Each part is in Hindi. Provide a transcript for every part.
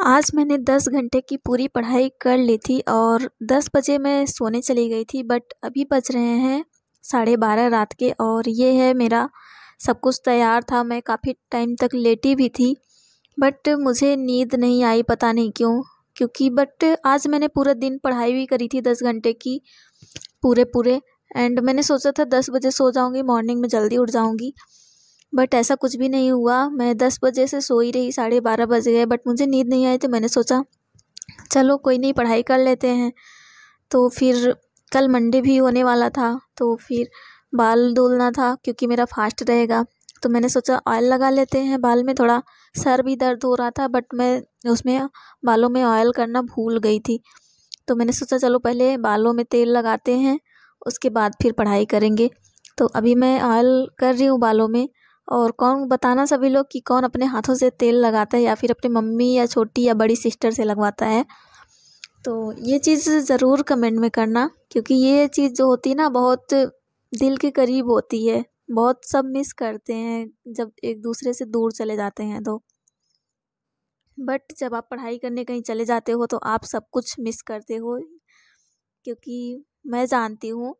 आज मैंने दस घंटे की पूरी पढ़ाई कर ली थी और दस बजे मैं सोने चली गई थी बट अभी बज रहे हैं साढ़े बारह रात के और ये है मेरा सब कुछ तैयार था मैं काफ़ी टाइम तक लेटी भी थी बट मुझे नींद नहीं आई पता नहीं क्यों क्योंकि बट आज मैंने पूरा दिन पढ़ाई भी करी थी दस घंटे की पूरे पूरे एंड मैंने सोचा था दस बजे सो जाऊंगी मॉर्निंग में जल्दी उठ जाऊंगी बट ऐसा कुछ भी नहीं हुआ मैं दस बजे से सो ही रही साढ़े बारह बज गए बट मुझे नींद नहीं आई तो मैंने सोचा चलो कोई नहीं पढ़ाई कर लेते हैं तो फिर कल मंडे भी होने वाला था तो फिर बाल धुलना था क्योंकि मेरा फास्ट रहेगा तो मैंने सोचा ऑयल लगा लेते हैं बाल में थोड़ा सर भी दर्द हो रहा था बट मैं उसमें बालों में ऑयल करना भूल गई थी तो मैंने सोचा चलो पहले बालों में तेल लगाते हैं उसके बाद फिर पढ़ाई करेंगे तो अभी मैं ऑयल कर रही हूँ बालों में और कौन बताना सभी लोग कि कौन अपने हाथों से तेल लगाता है या फिर अपनी मम्मी या छोटी या बड़ी सिस्टर से लगवाता है तो ये चीज़ ज़रूर कमेंट में करना क्योंकि ये चीज़ जो होती है ना बहुत दिल के करीब होती है बहुत सब मिस करते हैं जब एक दूसरे से दूर चले जाते हैं तो बट जब आप पढ़ाई करने कहीं चले जाते हो तो आप सब कुछ मिस करते हो क्योंकि मैं जानती हूँ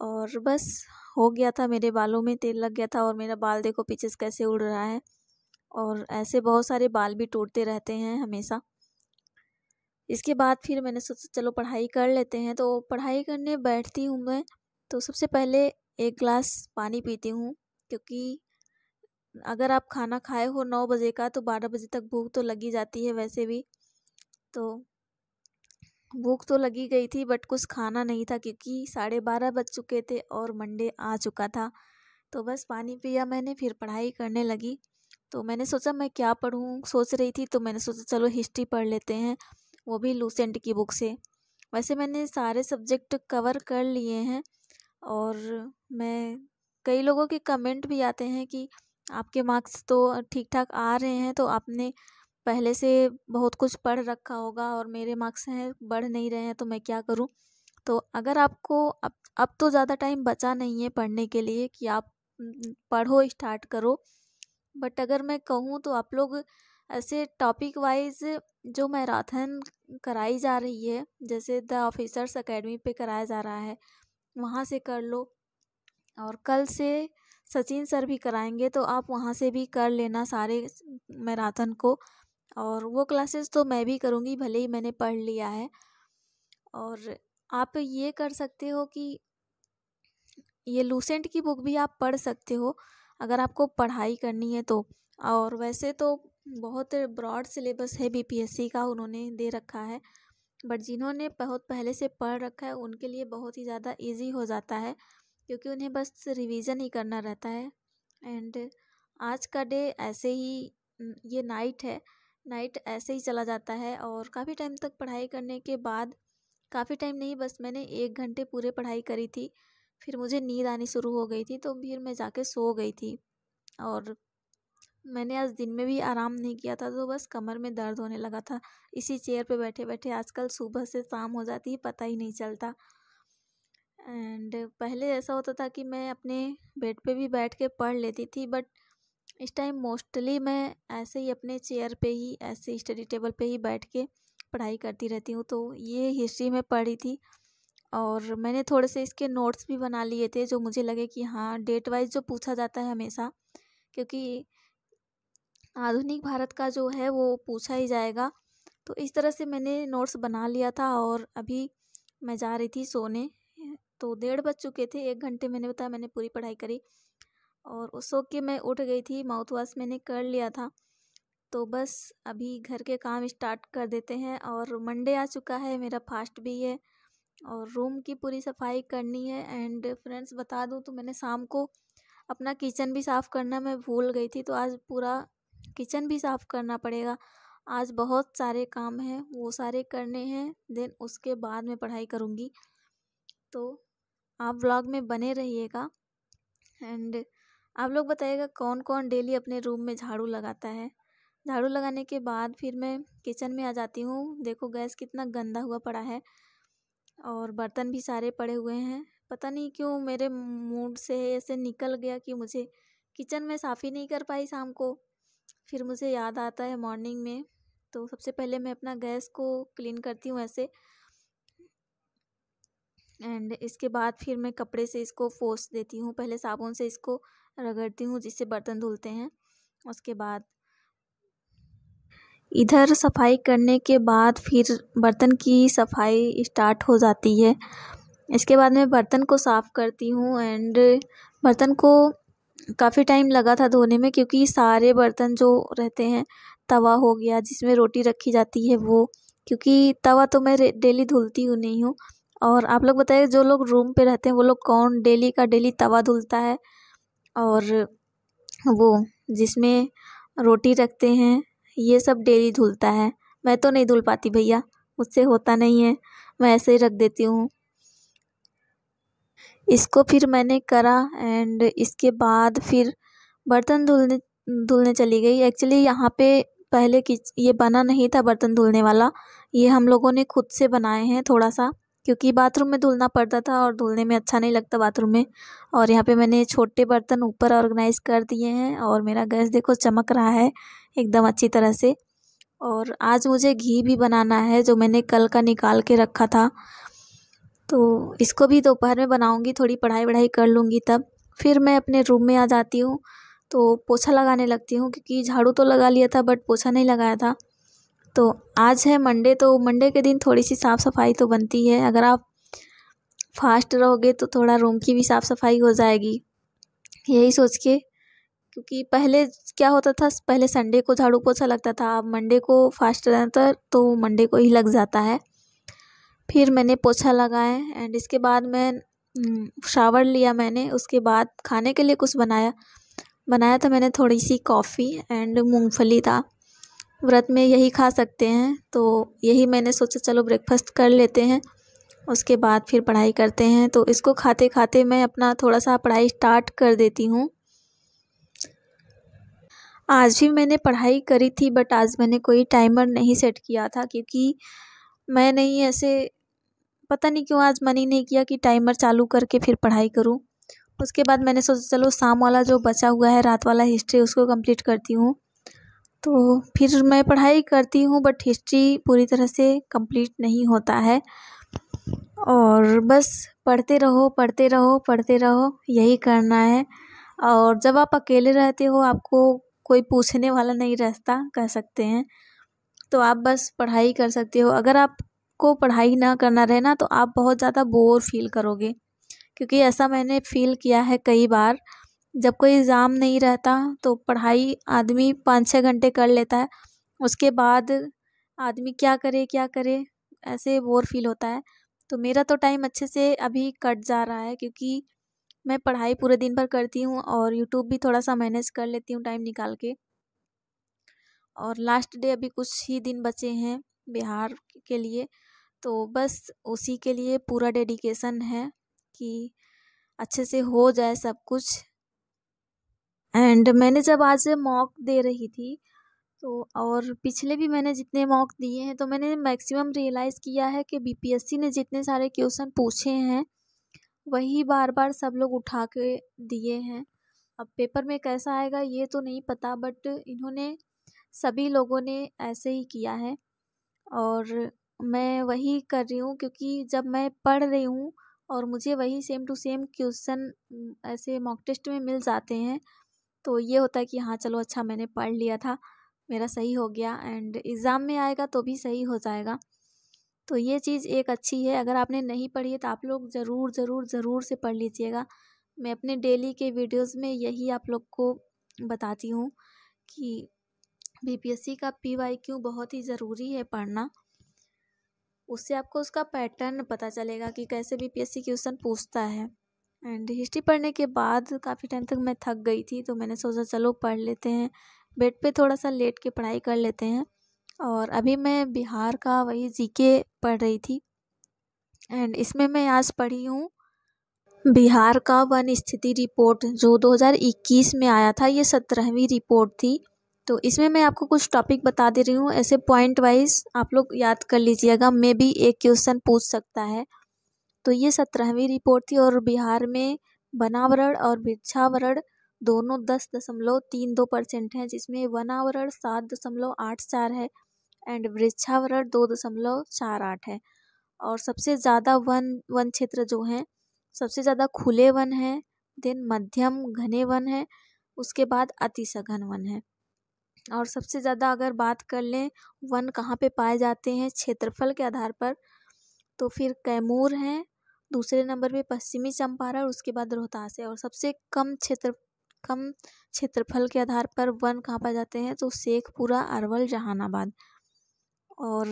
और बस हो गया था मेरे बालों में तेल लग गया था और मेरा बाल देखो पीछे से कैसे उड़ रहा है और ऐसे बहुत सारे बाल भी टूटते रहते हैं हमेशा इसके बाद फिर मैंने सोचा चलो पढ़ाई कर लेते हैं तो पढ़ाई करने बैठती हूँ मैं तो सबसे पहले एक गिलास पानी पीती हूँ क्योंकि अगर आप खाना खाए हो नौ बजे का तो बारह बजे तक भूख तो लगी जाती है वैसे भी तो भूख तो लगी गई थी बट कुछ खाना नहीं था क्योंकि साढ़े बारह बज चुके थे और मंडे आ चुका था तो बस पानी पिया मैंने फिर पढ़ाई करने लगी तो मैंने सोचा मैं क्या पढूँ सोच रही थी तो मैंने सोचा चलो हिस्ट्री पढ़ लेते हैं वो भी लूसेंट की बुक से वैसे मैंने सारे सब्जेक्ट कवर कर लिए हैं और मैं कई लोगों के कमेंट भी आते हैं कि आपके मार्क्स तो ठीक ठाक आ रहे हैं तो आपने पहले से बहुत कुछ पढ़ रखा होगा और मेरे मार्क्स हैं बढ़ नहीं रहे हैं तो मैं क्या करूँ तो अगर आपको अब अब तो ज़्यादा टाइम बचा नहीं है पढ़ने के लिए कि आप पढ़ो स्टार्ट करो बट अगर मैं कहूँ तो आप लोग ऐसे टॉपिक वाइज जो मैराथन कराई जा रही है जैसे द ऑफिसर्स अकेडमी पे कराया जा रहा है वहाँ से कर लो और कल से सचिन सर भी कराएंगे तो आप वहाँ से भी कर लेना सारे मैराथन को और वो क्लासेस तो मैं भी करूँगी भले ही मैंने पढ़ लिया है और आप ये कर सकते हो कि ये लूसेंट की बुक भी आप पढ़ सकते हो अगर आपको पढ़ाई करनी है तो और वैसे तो बहुत ब्रॉड सिलेबस है बीपीएससी का उन्होंने दे रखा है बट जिन्होंने बहुत पहले से पढ़ रखा है उनके लिए बहुत ही ज़्यादा इजी हो जाता है क्योंकि उन्हें बस रिवीजन ही करना रहता है एंड आज का डे ऐसे ही ये नाइट है नाइट ऐसे ही चला जाता है और काफ़ी टाइम तक पढ़ाई करने के बाद काफ़ी टाइम नहीं बस मैंने एक घंटे पूरे पढ़ाई करी थी फिर मुझे नींद आनी शुरू हो गई थी तो फिर मैं जाके सो गई थी और मैंने आज दिन में भी आराम नहीं किया था तो बस कमर में दर्द होने लगा था इसी चेयर पे बैठे बैठे आजकल सुबह से शाम हो जाती है पता ही नहीं चलता एंड पहले ऐसा होता था कि मैं अपने बेड पे भी बैठ के पढ़ लेती थी बट इस टाइम मोस्टली मैं ऐसे ही अपने चेयर पे ही ऐसे स्टडी टेबल पे ही बैठ के पढ़ाई करती रहती हूँ तो ये हिस्ट्री में पढ़ी थी और मैंने थोड़े से इसके नोट्स भी बना लिए थे जो मुझे लगे कि हाँ डेट वाइज जो पूछा जाता है हमेशा क्योंकि आधुनिक भारत का जो है वो पूछा ही जाएगा तो इस तरह से मैंने नोट्स बना लिया था और अभी मैं जा रही थी सोने तो डेढ़ बज चुके थे एक घंटे मैंने बताया मैंने पूरी पढ़ाई करी और उस वक्त मैं उठ गई थी माउथ वॉश मैंने कर लिया था तो बस अभी घर के काम स्टार्ट कर देते हैं और मंडे आ चुका है मेरा फास्ट भी है और रूम की पूरी सफाई करनी है एंड फ्रेंड्स बता दूँ तो मैंने शाम को अपना किचन भी साफ़ करना मैं भूल गई थी तो आज पूरा किचन भी साफ़ करना पड़ेगा आज बहुत सारे काम हैं वो सारे करने हैं देन उसके बाद मैं पढ़ाई करूँगी तो आप ब्लॉग में बने रहिएगा एंड आप लोग बताइएगा कौन कौन डेली अपने रूम में झाड़ू लगाता है झाड़ू लगाने के बाद फिर मैं किचन में आ जाती हूँ देखो गैस कितना गंदा हुआ पड़ा है और बर्तन भी सारे पड़े हुए हैं पता नहीं क्यों मेरे मूड से ऐसे निकल गया कि मुझे किचन में साफ़ ही नहीं कर पाई शाम को फिर मुझे याद आता है मॉर्निंग में तो सबसे पहले मैं अपना गैस को क्लीन करती हूँ ऐसे एंड इसके बाद फिर मैं कपड़े से इसको फोस देती हूँ पहले साबुन से इसको रगड़ती हूँ जिससे बर्तन धुलते हैं उसके बाद इधर सफाई करने के बाद फिर बर्तन की सफाई स्टार्ट हो जाती है इसके बाद मैं बर्तन को साफ़ करती हूँ एंड बर्तन को काफ़ी टाइम लगा था धोने में क्योंकि सारे बर्तन जो रहते हैं तवा हो गया जिसमें रोटी रखी जाती है वो क्योंकि तवा तो मैं डेली धुलती हूँ नहीं हूँ और आप लोग बताइए जो लोग रूम पे रहते हैं वो लोग कौन डेली का डेली तवा धुलता है और वो जिसमें रोटी रखते हैं ये सब डेली धुलता है मैं तो नहीं धुल पाती भैया मुझसे होता नहीं है मैं ऐसे ही रख देती हूँ इसको फिर मैंने करा एंड इसके बाद फिर बर्तन धुलने धुलने चली गई एक्चुअली यहाँ पे पहले कि ये बना नहीं था बर्तन धुलने वाला ये हम लोगों ने खुद से बनाए हैं थोड़ा सा क्योंकि बाथरूम में धुलना पड़ता था और धुलने में अच्छा नहीं लगता बाथरूम में और यहाँ पे मैंने छोटे बर्तन ऊपर ऑर्गेनाइज कर दिए हैं और मेरा गैस देखो चमक रहा है एकदम अच्छी तरह से और आज मुझे घी भी बनाना है जो मैंने कल का निकाल के रखा था तो इसको भी दोपहर में बनाऊँगी थोड़ी पढ़ाई वढ़ाई कर लूँगी तब फिर मैं अपने रूम में आ जाती हूँ तो पोछा लगाने लगती हूँ क्योंकि झाड़ू तो लगा लिया था बट पोछा नहीं लगाया था तो आज है मंडे तो मंडे के दिन थोड़ी सी साफ़ सफाई तो बनती है अगर आप फास्ट रहोगे तो थोड़ा रूम की भी साफ़ सफाई हो जाएगी यही सोच के क्योंकि पहले क्या होता था पहले संडे को झाड़ू पोछा लगता था अब मंडे को फास्ट रहता तो मंडे को ही लग जाता है फिर मैंने पोछा लगाए एंड इसके बाद मैं शावर लिया मैंने उसके बाद खाने के लिए कुछ बनाया बनाया था तो मैंने थोड़ी सी कॉफ़ी एंड मूंगफली था व्रत में यही खा सकते हैं तो यही मैंने सोचा चलो ब्रेकफास्ट कर लेते हैं उसके बाद फिर पढ़ाई करते हैं तो इसको खाते खाते मैं अपना थोड़ा सा पढ़ाई स्टार्ट कर देती हूँ आज भी मैंने पढ़ाई करी थी बट आज मैंने कोई टाइमर नहीं सेट किया था क्योंकि मैं नहीं ऐसे पता नहीं क्यों आज मन ही नहीं किया कि टाइमर चालू करके फिर पढ़ाई करूँ उसके बाद मैंने सोचा चलो शाम वाला जो बचा हुआ है रात वाला हिस्ट्री उसको कंप्लीट करती हूँ तो फिर मैं पढ़ाई करती हूँ बट हिस्ट्री पूरी तरह से कंप्लीट नहीं होता है और बस पढ़ते रहो पढ़ते रहो पढ़ते रहो यही करना है और जब आप अकेले रहते हो आपको कोई पूछने वाला नहीं रहता कह सकते हैं तो आप बस पढ़ाई कर सकते हो अगर आपको पढ़ाई ना करना रहे ना तो आप बहुत ज़्यादा बोर फील करोगे क्योंकि ऐसा मैंने फील किया है कई बार जब कोई एग्ज़ाम नहीं रहता तो पढ़ाई आदमी पाँच छः घंटे कर लेता है उसके बाद आदमी क्या करे क्या करे ऐसे बोर फील होता है तो मेरा तो टाइम अच्छे से अभी कट जा रहा है क्योंकि मैं पढ़ाई पूरे दिन भर करती हूँ और यूट्यूब भी थोड़ा सा मैनेज कर लेती हूँ टाइम निकाल के और लास्ट डे अभी कुछ ही दिन बचे हैं बिहार के लिए तो बस उसी के लिए पूरा डेडिकेशन है कि अच्छे से हो जाए सब कुछ एंड मैंने जब आज मॉक दे रही थी तो और पिछले भी मैंने जितने मॉक दिए हैं तो मैंने मैक्सिमम रियलाइज़ किया है कि बीपीएससी ने जितने सारे क्वेश्चन पूछे हैं वही बार बार सब लोग उठा के दिए हैं अब पेपर में कैसा आएगा ये तो नहीं पता बट इन्होंने सभी लोगों ने ऐसे ही किया है और मैं वही कर रही हूँ क्योंकि जब मैं पढ़ रही हूँ और मुझे वही सेम टू सेम क्वेश्चन ऐसे मॉक टेस्ट में मिल जाते हैं तो ये होता है कि हाँ चलो अच्छा मैंने पढ़ लिया था मेरा सही हो गया एंड एग्ज़ाम में आएगा तो भी सही हो जाएगा तो ये चीज़ एक अच्छी है अगर आपने नहीं पढ़ी है तो आप लोग ज़रूर ज़रूर ज़रूर से पढ़ लीजिएगा मैं अपने डेली के वीडियोस में यही आप लोग को बताती हूँ कि बीपीएससी का पीवाईक्यू बहुत ही ज़रूरी है पढ़ना उससे आपको उसका पैटर्न पता चलेगा कि कैसे बीपीएससी क्वेश्चन पूछता है एंड हिस्ट्री पढ़ने के बाद काफ़ी टाइम तक मैं थक गई थी तो मैंने सोचा चलो पढ़ लेते हैं बेड पे थोड़ा सा लेट के पढ़ाई कर लेते हैं और अभी मैं बिहार का वही जीके पढ़ रही थी एंड इसमें मैं आज पढ़ी हूँ बिहार का वन स्थिति रिपोर्ट जो 2021 में आया था ये सत्रहवीं रिपोर्ट थी तो इसमें मैं आपको कुछ टॉपिक बता दे रही हूँ ऐसे पॉइंट वाइज आप लोग याद कर लीजिएगा मे भी एक क्वेश्चन पूछ सकता है तो ये सत्रहवीं रिपोर्ट थी और बिहार में वनावरण और वृक्षावरण दोनों दस दशमलव तीन दो परसेंट हैं जिसमें वनावरण सात दशमलव आठ चार है एंड वृक्षावरण दो दशमलव चार आठ है और सबसे ज़्यादा वन वन क्षेत्र जो हैं सबसे ज़्यादा खुले वन हैं देन मध्यम घने वन है उसके बाद अति सघन वन है और सबसे ज़्यादा अगर बात कर लें वन कहाँ पे पाए जाते हैं क्षेत्रफल के आधार पर तो फिर कैमूर हैं दूसरे नंबर पे पश्चिमी चंपारण उसके बाद रोहतास है और सबसे कम क्षेत्र कम क्षेत्रफल के आधार पर वन कहाँ पाए जाते हैं तो शेखपुरा अरवल जहानाबाद और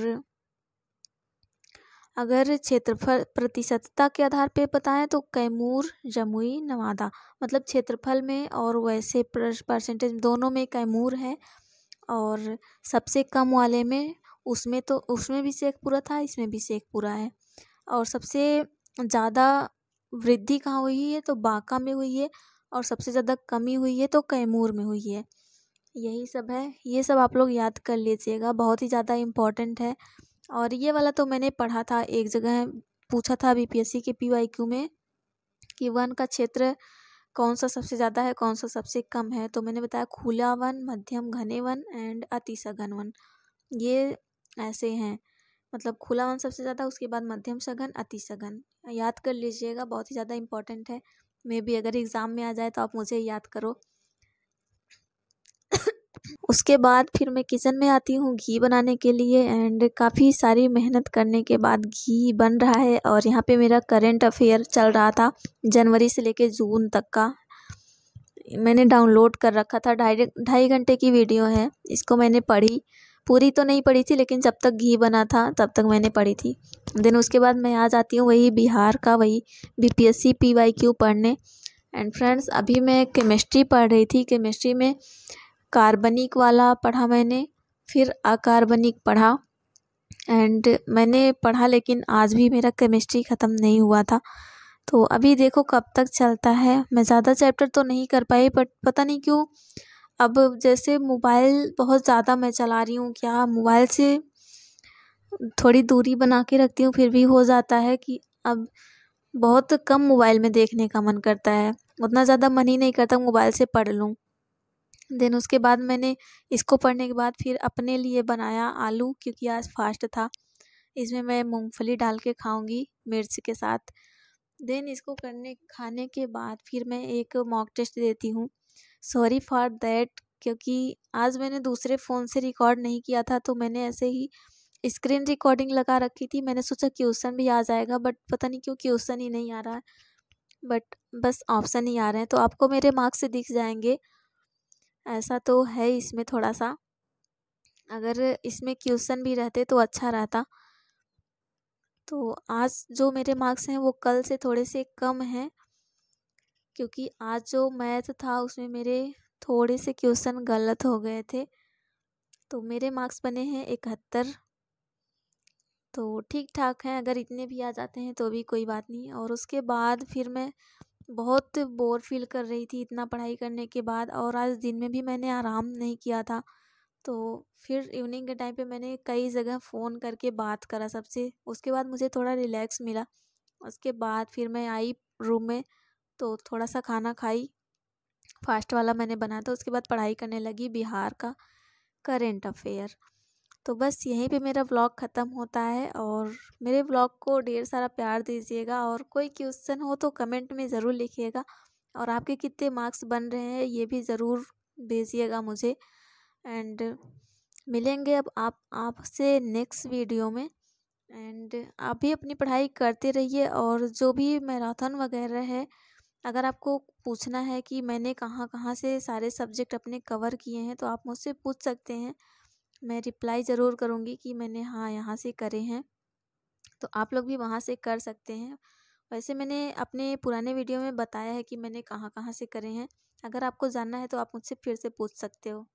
अगर क्षेत्रफल प्रतिशतता के आधार पे बताएं तो कैमूर जमुई नवादा मतलब क्षेत्रफल में और वैसे परसेंटेज दोनों में कैमूर है और सबसे कम वाले में उसमें तो उसमें भी शेखपुरा पूरा था इसमें भी शेखपुरा पूरा है और सबसे ज़्यादा वृद्धि कहाँ हुई है तो बांका में हुई है और सबसे ज़्यादा कमी हुई है तो कैमूर में हुई है यही सब है ये सब आप लोग याद कर लीजिएगा बहुत ही ज़्यादा इम्पॉर्टेंट है और ये वाला तो मैंने पढ़ा था एक जगह पूछा था बीपीएससी के पीवाईक्यू में कि वन का क्षेत्र कौन सा सबसे ज़्यादा है कौन सा सबसे कम है तो मैंने बताया खुला वन मध्यम घने वन एंड अति सघन वन ये ऐसे हैं मतलब खुला वन सबसे ज़्यादा उसके बाद मध्यम सघन अति सघन याद कर लीजिएगा बहुत ही ज़्यादा इम्पॉर्टेंट है मे बी अगर एग्ज़ाम में आ जाए तो आप मुझे याद करो उसके बाद फिर मैं किचन में आती हूँ घी बनाने के लिए एंड काफ़ी सारी मेहनत करने के बाद घी बन रहा है और यहाँ पे मेरा करंट अफेयर चल रहा था जनवरी से लेके जून तक का मैंने डाउनलोड कर रखा था ढाई ढाई घंटे की वीडियो है इसको मैंने पढ़ी पूरी तो नहीं पढ़ी थी लेकिन जब तक घी बना था तब तक मैंने पढ़ी थी देन उसके बाद मैं आ जाती हूँ वही बिहार का वही B P S C P Y Q पढ़ने एंड फ्रेंड्स अभी मैं केमिस्ट्री पढ़ रही थी केमिस्ट्री में कार्बनिक वाला पढ़ा मैंने फिर अकार्बनिक पढ़ा एंड मैंने पढ़ा लेकिन आज भी मेरा केमिस्ट्री ख़त्म नहीं हुआ था तो अभी देखो कब तक चलता है मैं ज़्यादा चैप्टर तो नहीं कर पाई बट पता नहीं क्यों अब जैसे मोबाइल बहुत ज़्यादा मैं चला रही हूँ क्या मोबाइल से थोड़ी दूरी बना के रखती हूँ फिर भी हो जाता है कि अब बहुत कम मोबाइल में देखने का मन करता है उतना ज़्यादा मन ही नहीं करता मोबाइल से पढ़ लूँ देन उसके बाद मैंने इसको पढ़ने के बाद फिर अपने लिए बनाया आलू क्योंकि आज फास्ट था इसमें मैं मूंगफली डाल के खाऊंगी मिर्च के साथ देन इसको करने खाने के बाद फिर मैं एक मॉक टेस्ट देती हूँ सॉरी फॉर दैट क्योंकि आज मैंने दूसरे फ़ोन से रिकॉर्ड नहीं किया था तो मैंने ऐसे ही स्क्रीन रिकॉर्डिंग लगा रखी थी मैंने सोचा क्वेश्चन भी आ जाएगा बट पता नहीं क्यों क्वेश्चन ही नहीं आ रहा है बट बस ऑप्शन ही आ रहे हैं तो आपको मेरे मार्क्स दिख जाएंगे ऐसा तो है इसमें थोड़ा सा अगर इसमें क्वेश्चन भी रहते तो अच्छा रहता तो आज जो मेरे मार्क्स हैं वो कल से थोड़े से कम हैं क्योंकि आज जो मैथ था उसमें मेरे थोड़े से क्वेश्चन गलत हो गए थे तो मेरे मार्क्स बने हैं इकहत्तर तो ठीक ठाक हैं अगर इतने भी आ जाते हैं तो भी कोई बात नहीं और उसके बाद फिर मैं बहुत बोर फील कर रही थी इतना पढ़ाई करने के बाद और आज दिन में भी मैंने आराम नहीं किया था तो फिर इवनिंग के टाइम पे मैंने कई जगह फ़ोन करके बात करा सबसे उसके बाद मुझे थोड़ा रिलैक्स मिला उसके बाद फिर मैं आई रूम में तो थोड़ा सा खाना खाई फास्ट वाला मैंने बनाया था उसके बाद पढ़ाई करने लगी बिहार का करेंट अफेयर तो बस यहीं पे मेरा ब्लॉग ख़त्म होता है और मेरे व्लॉग को ढेर सारा प्यार दीजिएगा और कोई क्वेश्चन हो तो कमेंट में ज़रूर लिखिएगा और आपके कितने मार्क्स बन रहे हैं ये भी ज़रूर भेजिएगा मुझे एंड मिलेंगे अब आप आपसे नेक्स्ट वीडियो में एंड आप भी अपनी पढ़ाई करते रहिए और जो भी मैराथन वगैरह है अगर आपको पूछना है कि मैंने कहाँ कहाँ से सारे सब्जेक्ट अपने कवर किए हैं तो आप मुझसे पूछ सकते हैं मैं रिप्लाई ज़रूर करूँगी कि मैंने हाँ यहाँ से करे हैं तो आप लोग भी वहाँ से कर सकते हैं वैसे मैंने अपने पुराने वीडियो में बताया है कि मैंने कहाँ कहाँ से करे हैं अगर आपको जानना है तो आप मुझसे फिर से पूछ सकते हो